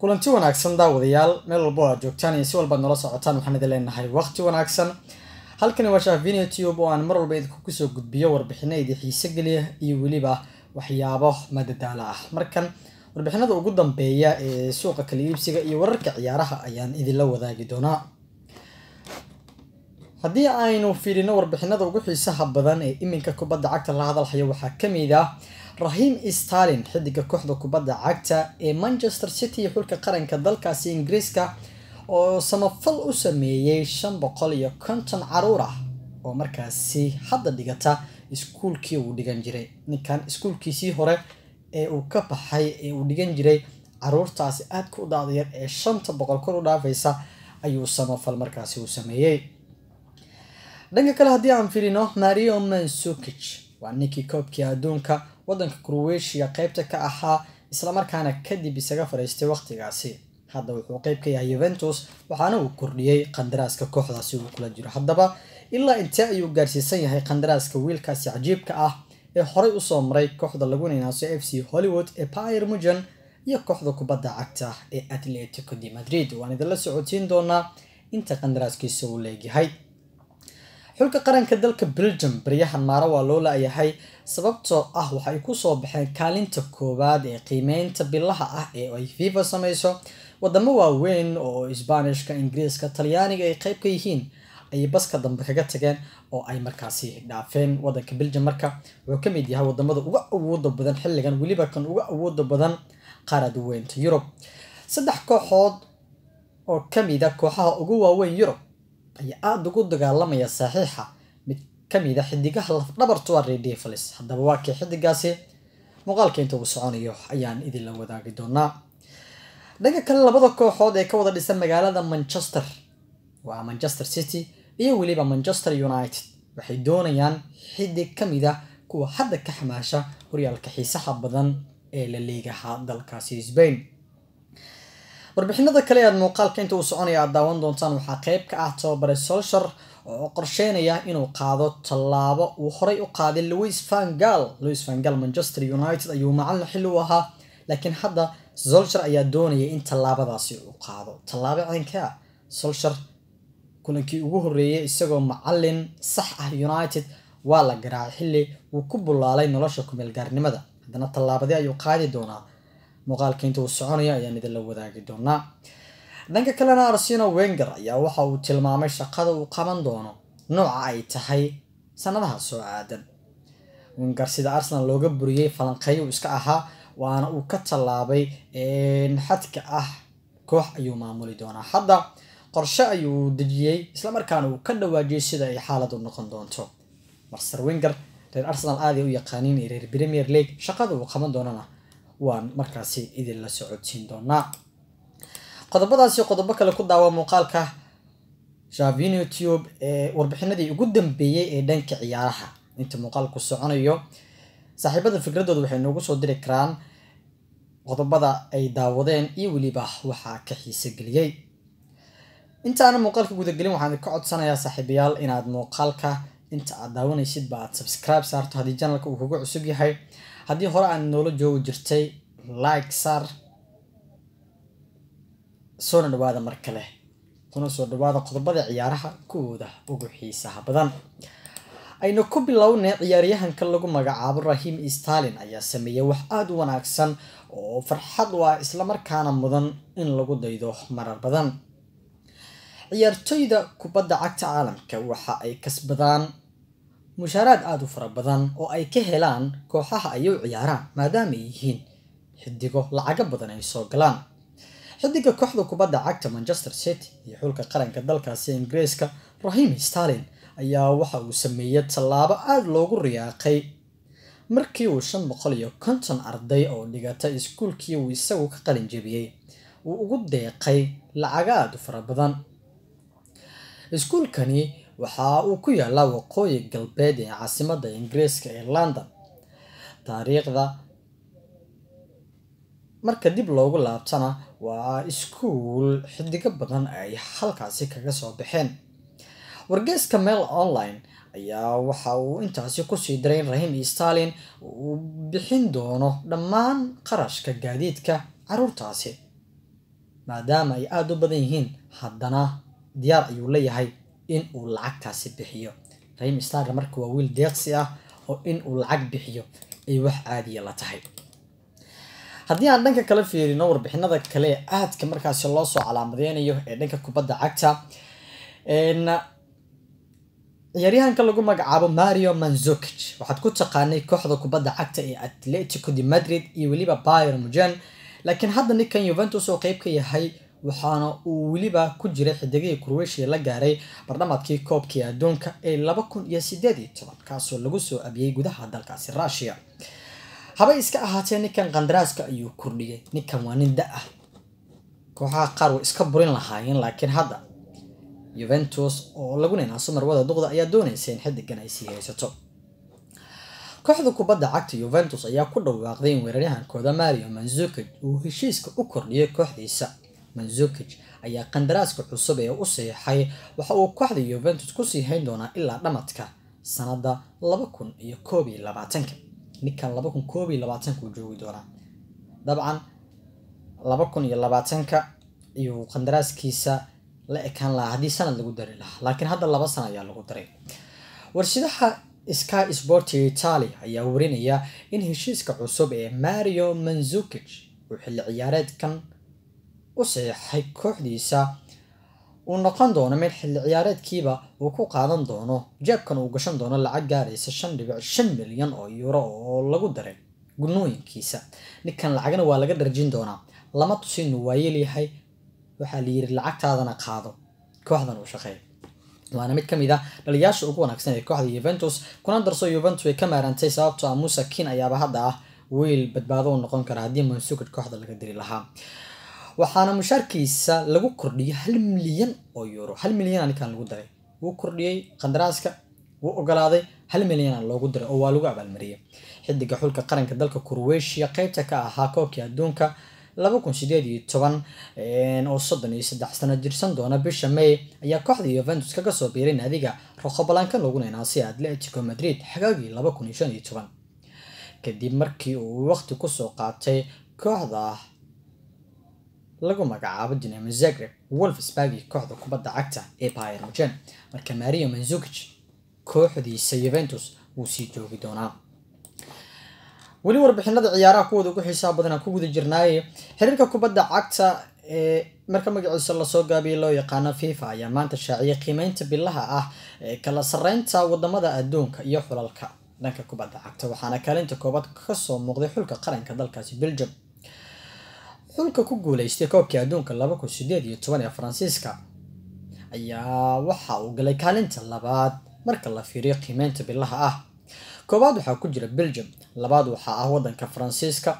kulanti wanaagsan daawadayaal meel walbo aad joogtaan iyo si walbaad noola socotaan waxaan idin leenahay waqti wanaagsan halkani waa shafvini tube oo aan mar walba idinku kusoo gudbiyo warbixino idin xiise geliya iyo weliba waxyaabo madadaala ah markan warbixinada ugu dambeeya ee suuqa kala iibsiga iyo wararka ciyaaraha ayaan idinla wadaagi doonaa haddii aynu fiirino warbixinada ugu xiisaha badan ee iminka kubadda cagta la hadalhayo waxaa ka mid ah rahim e. stalin xidiga kooxda kubadda cagta ee manchester city xulka qaranka dalkaasi ingiriiska oo samafal u sameeyey shan boqol iyo konton caruur ah oo markaasi hadda dhigata iskuulkii uu dhigan jiray ninkan iskuulkiisii hore ee uu ka baxay ee uu dhigan jiray caruurtaasi aadka u daadayar ee shanta boqol kor u dhaafaysa ayuu samafal markaasi uu sameeyey dhanka kale haddii aan fiirino mario mansukic waa ninkii koobkii adduunka waddanka Croatia qaybta ka ahaa islamarkaana kadib isaga fadhiistay waqtigaasi hadda wuxuu qeyb ka yahay yuventus waxaana uu kordhiyey qandaraaska kooxdaasi uu kula jiro haddaba ilaa intee ayuu gaarsiisan yahay qandaraaska wiilkaasi cajiibka ah ee horay usoo maray kooxda laguna inaaso f c hollywood ee pyr mujan iyo kooxda kubadda cagta ee atletico de madrid waan idinla socotiin doonaa inta qandaraaskiisa uu leegyahay xulka qaranka dalka belgium baryahan maara waa loo la sababtoo ah waxay ku soo baxeen kaalinta koowaad ee qiimeynta bilaha ah ee ay fifa sameyso waddamo waaweyn oo isbaanishka ingiriiska talyaaniga ay qayb ka yihiin ayay baska dambe kaga tageen oo ay markaasi dhaafeen wadanka belgium marka wuxuu ka mid yahay wadamada uga awooda badan xilligan weliba kan uga awooda badan qaaradu weynta yurub saddex kooxood oo a ah kooxaha ugu waaweyn yurub ayaa aada ugu dagaalamaya saxiixa mid kamid a ah xidigaha lafdhabartu waa radiofalis haddaba waa kii xidigaasi muuqaalka inta uu soconayo ayaan idinla wadaagi doonaa dhanka kale labada kooxood ee ka wada dhisan magaalada manchester waa manchester city iyo weliba manchester united waxay doonayaan xidig kamid a ah kuwa hadda ka xamaasha horyaalka xiisaha badan ee la liigaha dalkaasi sbain warbixinada kale aad muuqaalka inta uu soconaya aad daawan doontaan waxaa qayb ka ah tababare solsher oo qorsheynaya inuu qaado tallaabo uu horey u qaaday louis vangal louis vangal manchester united ayuu macalin xil u ahaa laakiin hadda solsher ayaa doonaya in tallaabadaasi uu qaado tallaabo cidankaa solsher kulankii ugu horreeyay isagoo macalin sax ah united waa la garaacay xilli uu ku bullaalay nolosha kumeelgaarnimada haddana tallaabadii ayuu qaadi doonaa muuqaalka inta uu soconaya ayaan idinla wadaagi doonaa dhanka kalena arsino wenger ayaa waxa uu tilmaamay shaqada uu qaban doono nooca ay tahay sanadaha soo aadan wenger sida arsenal looga buriyey falanqeeyu iska ahaa waana uu ka tallaabay xadka ah koox ayuu maamuli doonaa hadda qorshe ayuu dejiyey islamarkaana uu ka dhawaajiyey sida ay xaaladu noqon doonto marser wenger reer arsenal aaday u yaqaaniin iyo reer premier league shaqada uu qaban doonana waan markaasi idinla socodsiin doonaa qodobadaasi qodobo kale ku daawa muuqaalka javin tube ee warbixinadii ugu dambeeyey ee dhanka ciyaaraha inta muuqaalku soconayo saaxiibada fikradooda waxay noogu soo diri karaan qodobada ay daawadeen iyo weliba waxaa ka xiiso geliyey intaana muuqaalka gudagelin waxaan ka codsanayaa saaxiibayaal inaad muuqaalka inta aad daawanaysid ba aad subscribe saarto haddii janalka uu kugu cusub yahay haddii hore aad noola joogi jirtay like saar soona dhawaada mar kale kuna soo dhawaada qodobada ciyaaraha kuwooda ugu xiisaha badan aynu ku bilownay ciyaaryahanka lagu magacaabo rahim stalin ayaa sameeyey wax aad u wanaagsan oo farxad u ah islamarkaana mudan in lagu daydo marar badan ciyaartoyda kubadda cagta caalamka waxa ay kasbadaan mushaaraad aada u fara badan oo ay ka helaan kooxaha ay u ciyaaraan maadaama ay yihiin xidigo lacago badan ay soo galaan xiddiga kooxda kubadda cagta manchester city iyo xulka qaranka dalkaasi ingiriiska rahim stalin ayaa waxa uu sameeyey tallaabo aada loogu riyaaqay markii uu shan boqol iyo konton arday oo dhigata iskuulkii uu isagu ka qalin jebiyey uu ugu deeqay lacago aada u fara badan iskuulkani waxa uu ku yaalaa waqooyi galbeed ee caasimadda ingiriiska ee london taariikhda marka dib loogu laabtana waa iskuul xidigo badan ay halkaasi kaga soo baxeen wargeeska meel online ayaa waxa uu intaasi kusii diray in rahim iyo stalin uu bixin doono dhammaan qarashka gaadiidka caruurtaasi maadaama ay aada u badan yihiin haddana diyaar ayuu leeyahay in uu lacagtaasi bixiyo rahim starga marka waa wiil deeqsi ah oo in uu lacag bixiyo ay wax caadiya la tahay haddii aan dhanka kale fiirino warbixinada kale aadka markaasi loo soo calaamadeynayo ee dhanka kubadda cagta ciyaaryahanka lagu magacaabo mario manzukic waxaad ku taqaanay kooxda kubadda cagta ee atletico de madrid iyo weliba bayer mugen laakiin hadda ninkan yuventus oo qeyb ka yahay waxaana uu weliba ku jiray xidigihii croatia la gaaray bardhamaadkii koobkii adduunka ee laba kun iyo sideed iyo toban kaasoo lagu soo abiyey gudaha dalkaasi rushia habay iska ahaatee ninkan kandaraaska ayuu kordhiyey ninkan waa nin da-ah kooxaha qaar way iska burin lahaayeen laakiin hadda yuventus oo laguna inaaso marwada duqda ayaa doonaysa in xidigan ay sii haysato kooxda kubadda cagta yuventus ayaa ku dhawaaqday in weeraryahankooda mario manzukic uu heshiiska u kordhiyay kooxdiisa Mandzukic ayaa qandaraaska cusub ee u seexay waxa uu kooxda Juventus ku sii hayn doonaa ilaa dhamadka sanada laba kun iyo koob iyo labaatanka ninkan laba kun koob iyo labaatanka uu joogi doonaa dabcan laba kun iyo labaatanka ayuu qandaraaskiisa la ekaan lahaa haddii sanad lagu dari lahaa laakiin hadda laba sana ayaa lagu daray warshadaha sky sporti italia ayaa warinaya in heshiiska cusub ee mario manzukic uu xilli ciyaareedkan u saxiixay kooxdiisa uu noqon doono mid xilli ciyaareedkiiba uu ku qaadan doono jeebkan uu gashan doono lacag gaaraysa shan dhibic shan milyan oo yuuro oo lagu daray gunooyinkiisa ninkan lacagna waa laga dharjin doonaa lama tusin waayel yahay waxaa la yidhi lacagtaadana qaado kooxdan uu shaqeeya waana mid ka mid ah dhaliyaasha ugu wanaagsan ee kooxda yuventus kuna darso yuventus way ka maarantay sababtoo ah muuse kin ayaaba hadda ah wiil badbaado u noqon kara haddii mansukid kooxda laga diri lahaa waxaana mushaarkiisa lagu kordhiyay hal milyan oo yuro hal milyan anikaan lagu daray wuu kordhiyey qandaraaska wuu ogolaaday hal milyana loogu diray oo waa lagu abaalmariyey xidiga xulka qaranka dalka kurweshiya qeybta ka ahaa koobkii adduunka oo soddon iyo saddex sano jirsan doona bisha may ayaa kooxda yuventus kaga soo biiray naadiga roqobalanka laguna inaasay atletico madrid xagaagii kadib markii uu waqti kusoo qaatay kooxda lagu magacaabo dinamo zagreb wolfsburg kooxda kubadda cagta ee bayern mugen marka mario manzukic kooxdiisa yuventus wuu sii joogi doonaa weli warbixinada ciyaaraha kuwooda ugu xiisaa badanaan aan ku guda jirnaaye xiriirka kubadda cagta ee marka magaciisa lasoo gaabiya loo yaqaano fifa ayaa maanta shaaciyay qiimeynta bilaha ah ee kala sareynta wadamada adduunka iyo xulalka dhanka kubadda cagta waxaana kaalinta koobaad kasoo muuqday xulka qaranka dalkaasi belgium xulka ku guuleystay koobkii adduunka laba kun sideed iyo toban ee faransiiska ayaa waxa uu galay kaalinta labaad marka la fiiriyo qiimeynta bilaha ah koowaad waxaa ku jira belgium labaad waxaa ah waddanka faransiiska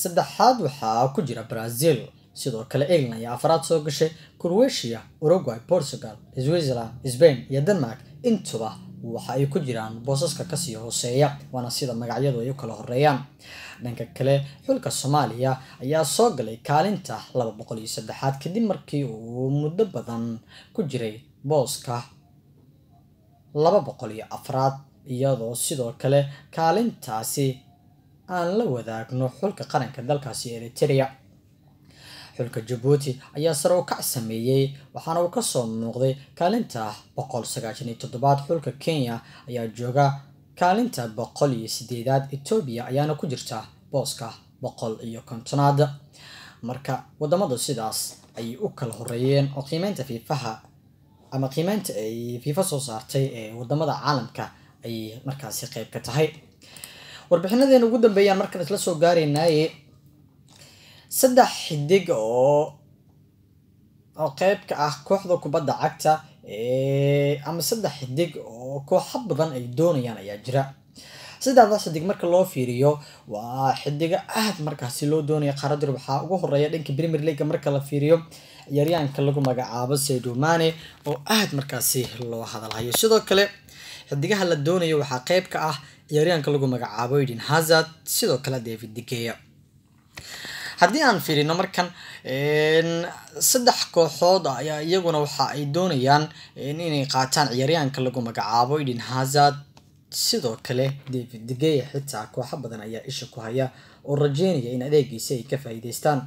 saddexaad waxaa ku jira brazil sidoo kale england ayaa afraad soo gashay croatia uruguay portugal switzerland sbain iyo denmark intuba waxa ay ku jiraan boosaska kasii hooseeya waana sida magacyadu ay u kala horeeyaan dhanka kale xulka soomaaliya ayaa soo galay kaalinta laba boqol iyo saddexaad kadib markii uu muddo badan ku jiray booska laba boqol iyo afraad iyadoo sidoo kale kaalintaasi aan la wadaagno xulka qaranka dalkaasi eritrea xulka jabuuti ayaa sare u kac sameeyey waxaana uu kasoo muuqday kaalinta boqol sagaashan iyo toddobaad xulka kenya ayaa jooga kaalinta boqol iyo sideedaad etoobiya ayaana ku jirta booska boqol iyo kontonaad marka waddamadu sidaas ayay u kala horreeyeen oo qiimeynta fiifaha ama qiimeynta ay fiifa soo saartay ee wadamada caalamka ayay markaasi qeyb ka tahay warbixinadeena ugu dambeeyaan markaan isla soo gaaraynaaye saddex xidig oo oo qeybka ah kooxda kubadda cagta ama saddex xidig oo kooxa badan ay doonayaan ayaa jira saddexdaas xidig marka loo fiiriyo waa xidigo aad markaasi loo doonaya qaarada waxaa ugu horeeya dhanka premier league marka la fiiriyo ciyaaryahanka lagu magacaabo saydo oo aad markaasi loo hadalhayo sidoo kale xidigaha la doonayo waxaa qeyb ka ah ciyaaryahanka lagu magacaabo eden hazard sidoo kale david degeya haddii aan fiirino markan saddex kooxood ah ayaa iyaguna waxa ay doonayaan inay qaataan ciyaaryahanka lagu magacaabo eden hazard sidoo kale david degeya xitaa kooxo badan ayaa isha ku haya oo rajeynaya in adeegiisa ay ka faa'iideystaan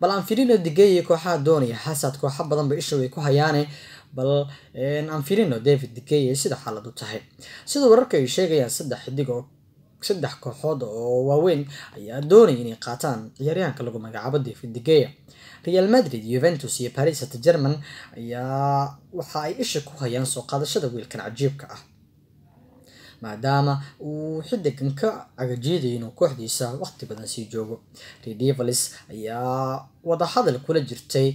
bal aan firino degeya kooxaha doonaya hazard kooxo badanba isha way ku hayaane bal aan fiirino david degeya sida xaalad u tahay sida wararka ay sheegayaan saddex xidig oo saddex kooxood oo waaweyn ayaa doonaya inay qaataan ciyaaryahanka lagu magacaabo david degeya real madrid yuventus iyo paris saint german ayaa waxa ay isha ku hayaan soo qaadashada wiilkan cajiibka ah maadaama uu xidigan ka agajiidayo inuu kooxdiisa waqti badan sii joogo redevals ayaa wadahadal kula jirtay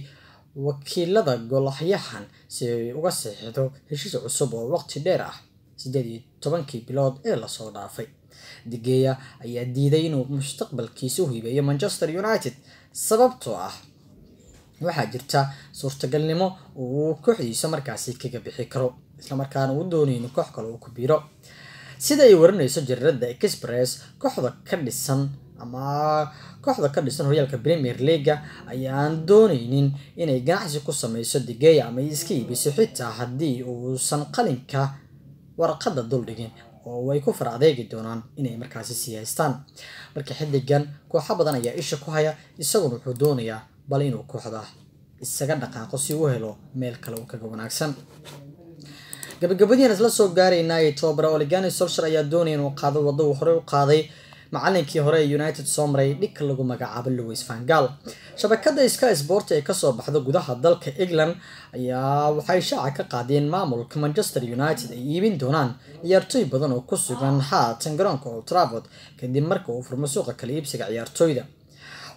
wakiilada golaxyahan si ay uga saxiixdo heshiis cusub oo waqti dheer ah sideed iyo tobankii bilood ee lasoo dhaafay digeya ayaa diiday inuu mustaqbalkiisa u hiibeeyo manchester united sababtoo ah waxaa jirta suurtagalnimo uu kooxdiisa markaasi kaga bixi karo islamarkaana uu doonayno koox kale uu ku biiro sida ay warinayso jarirada express kooxda ka dhisan ama kooxda ka dhisan horyaalka premier leaga ayaan dooneynin inay ganacsi ku sameyso digeya ama iska iibiso xitaa haddii uusan qalinka warqada duldhigin oo way ku far adeegi doonaan inay markaasi sii haystaan marka xidigan kooxo badan ayaa isha ku haya isaguna wuxuu doonayaa bal inuu kooxda isaga dhaqaaqo si uu helo meel kale uu kaga wanaagsan gabagabadiian isla soo gaaraynaa ee tobabara oligani solshar ayaa doonaya inuu qaado wadda uu horey u qaaday macalinkii hore ee united soo maray dhigka lagu magacaabo louis vangal shabakada sky sport ee kasoo baxda gudaha dalka england ayaa waxay shaaca ka qaadeen maamulka manchester united ay iibin doonaan ciyaartooy badan oo ku sugan haatan garoonka oltraford kadib marka uu furmo suuqa kale iibsiga ciyaartooyda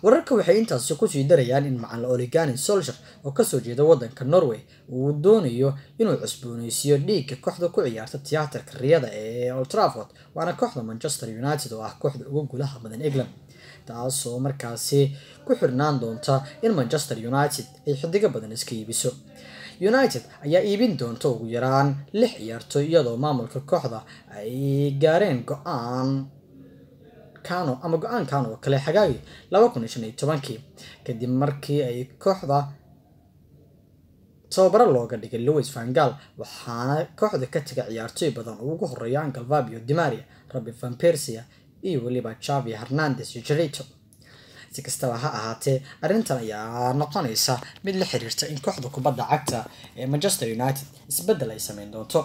wararka waxay intaasi kusii darayaan in macan oligani solsher oo kasoo jeeda wadanka norway uu doonayo inuu cusbooneysiiyo dhiigga kooxda ku ciyaarta tiyaatarka riyada ee oltraford waana kooxda manchester united oo ah kooxda ugu gulaha badan england taasoo markaasi ku xirnaan doonta in manchester united ay xidigo badan iska iibiso united ayaa iibin doonta ugu yaraan lix ciyaartoy iyadoo maamulka kooxda ay gaareen go-aan kano ama go-aan kano oo kale xagaagii laba kun iyo shan iyo tobankii kadib markii ay kooxda tababaro looga dhigay louis vangal waxaana kooxda ka taga ciyaartoy badan oo ugu horeeya angal fabio dimaria rabi van persia iyo weliba javi hernandes iyo jerito si kastaba ha ahaatee arrintan ayaa noqonaysa mid la xiriirta in kooxda kubadda cagta ee manchester united isbeddel ay sameyn doonto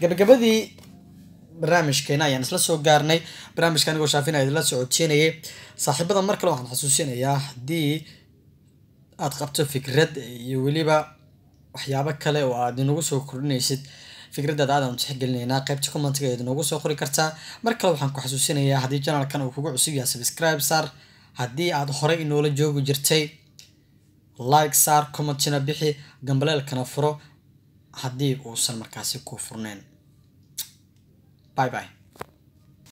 gabagabadii barnaamijkeena ayaan isla soo gaarnay barnaamijka anigoo shaafina idinla socodsiinayay saaxiibada mar kale waxaan xasuusinayaa haddii aad qabto fikrad iyo weliba waxyaabo kale oo aad inagu soo kordhinaysid fikraddaada aadaan utixgelinaynaa qaybta commentiga eed inoogu soo qori kartaa mar kale waxaan ku xasuusinayaa haddii janalkan uu kugu cusub yahay subscribe saar haddii aad horey inoola joogi jirtay like saar commentina bixi gambaleelkana furo haddii uusan markaasi ku furneyn 拜拜。